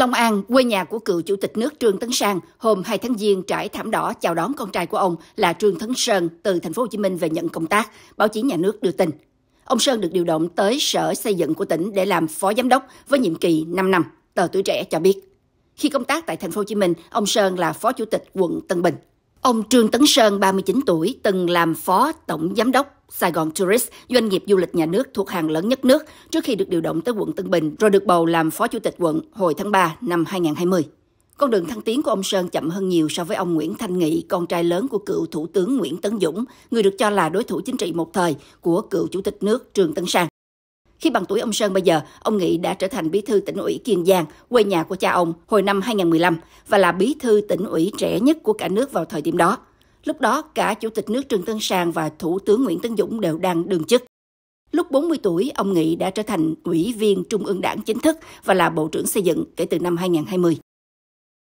Long An, quê nhà của cựu chủ tịch nước Trương Tấn Sang, hôm 2 tháng Giêng trải thảm đỏ chào đón con trai của ông là Trương Tấn Sơn từ thành phố Hồ Chí Minh về nhận công tác, báo chí nhà nước đưa tin. Ông Sơn được điều động tới Sở Xây dựng của tỉnh để làm phó giám đốc với nhiệm kỳ 5 năm, tờ Tuổi trẻ cho biết. Khi công tác tại thành phố Hồ Chí Minh, ông Sơn là phó chủ tịch quận Tân Bình. Ông Trương Tấn Sơn, 39 tuổi, từng làm phó tổng giám đốc Sài Gòn Tourist, doanh nghiệp du lịch nhà nước thuộc hàng lớn nhất nước, trước khi được điều động tới quận Tân Bình rồi được bầu làm phó chủ tịch quận hồi tháng 3 năm 2020. Con đường thăng tiến của ông Sơn chậm hơn nhiều so với ông Nguyễn Thanh Nghị, con trai lớn của cựu Thủ tướng Nguyễn Tấn Dũng, người được cho là đối thủ chính trị một thời của cựu Chủ tịch nước Trương Tấn Sang. Khi bằng tuổi ông Sơn bây giờ, ông Nghị đã trở thành bí thư tỉnh ủy Kiên Giang, quê nhà của cha ông hồi năm 2015 và là bí thư tỉnh ủy trẻ nhất của cả nước vào thời điểm đó. Lúc đó, cả Chủ tịch nước Trương Tấn Sang và Thủ tướng Nguyễn Tấn Dũng đều đang đương chức. Lúc 40 tuổi, ông Nghị đã trở thành ủy viên Trung ương Đảng chính thức và là Bộ trưởng Xây dựng kể từ năm 2020.